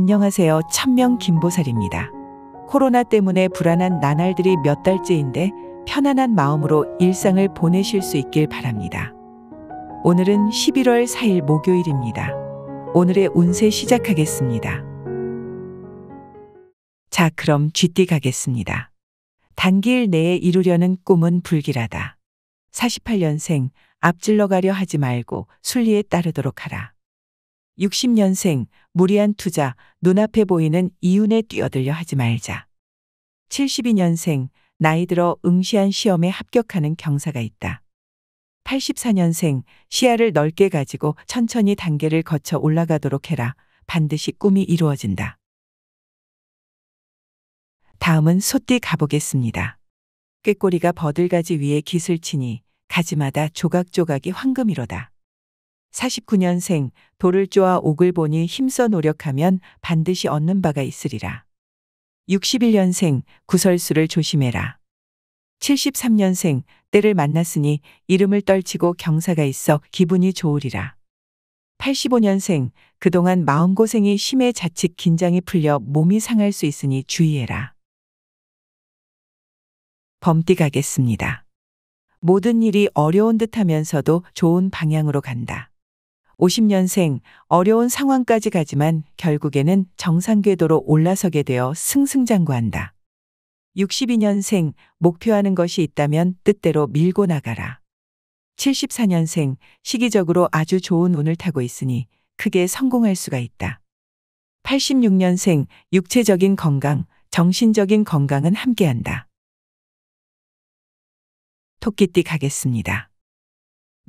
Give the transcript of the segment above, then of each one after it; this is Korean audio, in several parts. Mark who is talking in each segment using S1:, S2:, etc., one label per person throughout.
S1: 안녕하세요. 천명 김보살입니다. 코로나 때문에 불안한 나날들이 몇 달째인데 편안한 마음으로 일상을 보내실 수 있길 바랍니다. 오늘은 11월 4일 목요일입니다. 오늘의 운세 시작하겠습니다. 자, 그럼 쥐띠 가겠습니다. 단기일 내에 이루려는 꿈은 불길하다. 48년생, 앞질러 가려 하지 말고 순리에 따르도록 하라. 60년생, 무리한 투자, 눈앞에 보이는 이윤에 뛰어들려 하지 말자. 72년생, 나이 들어 응시한 시험에 합격하는 경사가 있다. 84년생, 시야를 넓게 가지고 천천히 단계를 거쳐 올라가도록 해라. 반드시 꿈이 이루어진다. 다음은 소띠 가보겠습니다. 꾀꼬리가 버들가지 위에 깃을 치니 가지마다 조각조각이 황금이로다. 49년생 돌을 쪼아 옥을 보니 힘써 노력하면 반드시 얻는 바가 있으리라. 61년생 구설수를 조심해라. 73년생 때를 만났으니 이름을 떨치고 경사가 있어 기분이 좋으리라. 85년생 그동안 마음고생이 심해 자칫 긴장이 풀려 몸이 상할 수 있으니 주의해라. 범띠 가겠습니다. 모든 일이 어려운 듯 하면서도 좋은 방향으로 간다. 50년생 어려운 상황까지 가지만 결국에는 정상궤도로 올라서게 되어 승승장구한다. 62년생 목표하는 것이 있다면 뜻대로 밀고 나가라. 74년생 시기적으로 아주 좋은 운을 타고 있으니 크게 성공할 수가 있다. 86년생 육체적인 건강, 정신적인 건강은 함께한다. 토끼띠 가겠습니다.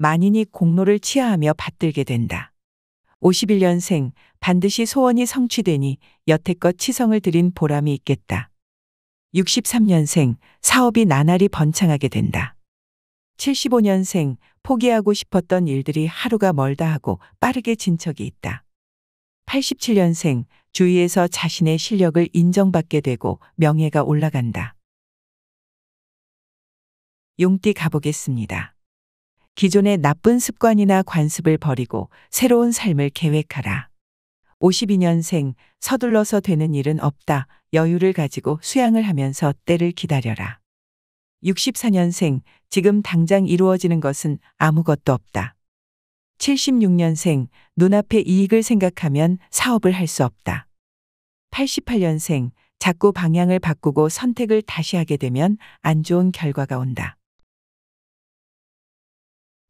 S1: 만인이 공로를 치하하며 받들게 된다. 51년생 반드시 소원이 성취되니 여태껏 치성을 드린 보람이 있겠다. 63년생 사업이 나날이 번창하게 된다. 75년생 포기하고 싶었던 일들이 하루가 멀다 하고 빠르게 진척이 있다. 87년생 주위에서 자신의 실력을 인정받게 되고 명예가 올라간다. 용띠 가보겠습니다. 기존의 나쁜 습관이나 관습을 버리고 새로운 삶을 계획하라. 52년생 서둘러서 되는 일은 없다. 여유를 가지고 수양을 하면서 때를 기다려라. 64년생 지금 당장 이루어지는 것은 아무것도 없다. 76년생 눈앞의 이익을 생각하면 사업을 할 수 없다. 88년생 자꾸 방향을 바꾸고 선택을 다시 하게 되면 안 좋은 결과가 온다.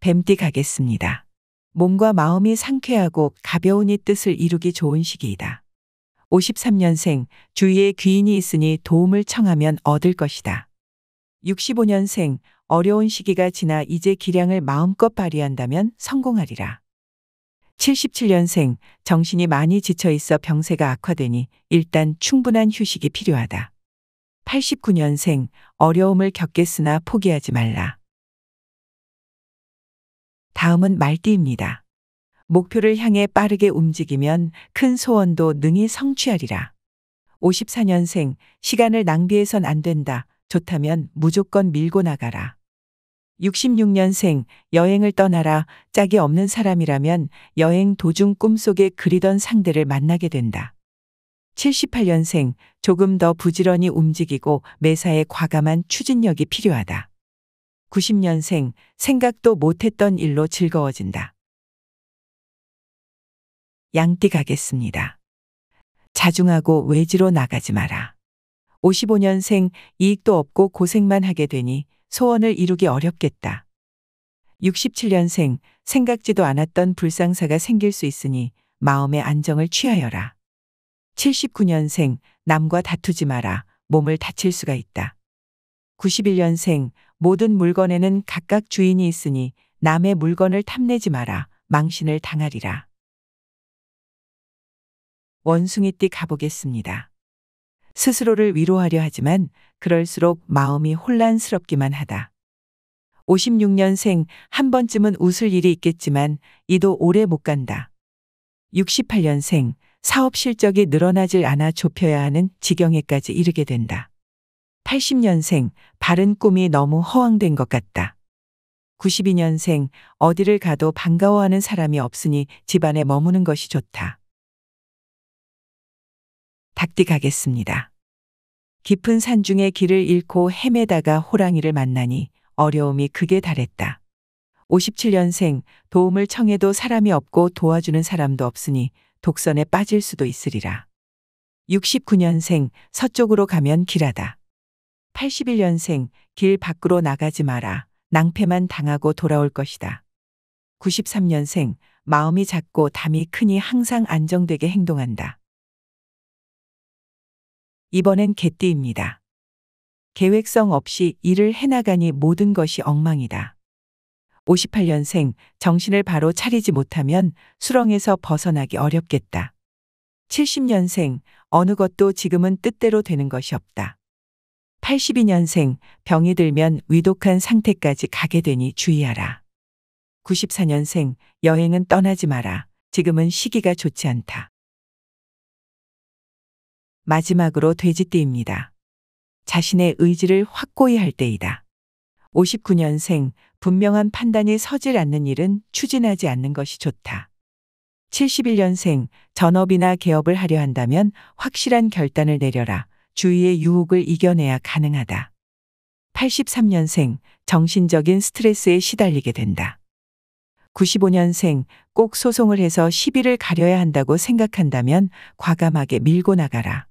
S1: 뱀띠 가겠습니다. 몸과 마음이 상쾌하고 가벼우니 뜻을 이루기 좋은 시기이다. 53년생 주위에 귀인이 있으니 도움을 청하면 얻을 것이다. 65년생 어려운 시기가 지나 이제 기량을 마음껏 발휘한다면 성공하리라. 77년생 정신이 많이 지쳐 있어 병세가 악화되니 일단 충분한 휴식이 필요하다. 89년생 어려움을 겪겠으나 포기하지 말라. 다음은 말띠입니다. 목표를 향해 빠르게 움직이면 큰 소원도 능히 성취하리라. 54년생, 시간을 낭비해선 안 된다. 좋다면 무조건 밀고 나가라. 66년생, 여행을 떠나라. 짝이 없는 사람이라면 여행 도중 꿈속에 그리던 상대를 만나게 된다. 78년생, 조금 더 부지런히 움직이고 매사에 과감한 추진력이 필요하다. 90년생 생각도 못했던 일로 즐거워진다. 양띠 가겠습니다. 자중하고 외지로 나가지 마라. 55년생 이익도 없고 고생만 하게 되니 소원을 이루기 어렵겠다. 67년생 생각지도 않았던 불상사가 생길 수 있으니 마음의 안정을 취하여라. 79년생 남과 다투지 마라. 몸을 다칠 수가 있다. 91년생 모든 물건에는 각각 주인이 있으니 남의 물건을 탐내지 마라. 망신을 당하리라. 원숭이띠 가보겠습니다. 스스로를 위로하려 하지만 그럴수록 마음이 혼란스럽기만 하다. 56년생 한 번쯤은 웃을 일이 있겠지만 이도 오래 못 간다. 68년생 사업 실적이 늘어나질 않아 좁혀야 하는 지경에까지 이르게 된다. 80년생, 바른 꿈이 너무 허황된 것 같다. 92년생, 어디를 가도 반가워하는 사람이 없으니 집안에 머무는 것이 좋다. 닥디가겠습니다. 깊은 산 중에 길을 잃고 헤매다가 호랑이를 만나니 어려움이 극에 달했다. 57년생, 도움을 청해도 사람이 없고 도와주는 사람도 없으니 독선에 빠질 수도 있으리라. 69년생, 서쪽으로 가면 길하다. 81년생 길 밖으로 나가지 마라. 낭패만 당하고 돌아올 것이다. 93년생 마음이 작고 담이 크니 항상 안정되게 행동한다. 이번엔 개띠입니다. 계획성 없이 일을 해나가니 모든 것이 엉망이다. 58년생 정신을 바로 차리지 못하면 수렁에서 벗어나기 어렵겠다. 70년생 어느 것도 지금은 뜻대로 되는 것이 없다. 82년생 병이 들면 위독한 상태까지 가게 되니 주의하라. 94년생 여행은 떠나지 마라. 지금은 시기가 좋지 않다. 마지막으로 돼지띠입니다. 자신의 의지를 확고히 할 때이다. 59년생 분명한 판단이 서질 않는 일은 추진하지 않는 것이 좋다. 71년생 전업이나 개업을 하려 한다면 확실한 결단을 내려라. 주위의 유혹을 이겨내야 가능하다. 83년생 정신적인 스트레스에 시달리게 된다. 95년생 꼭 소송을 해서 시비를 가려야 한다고 생각한다면 과감하게 밀고 나가라.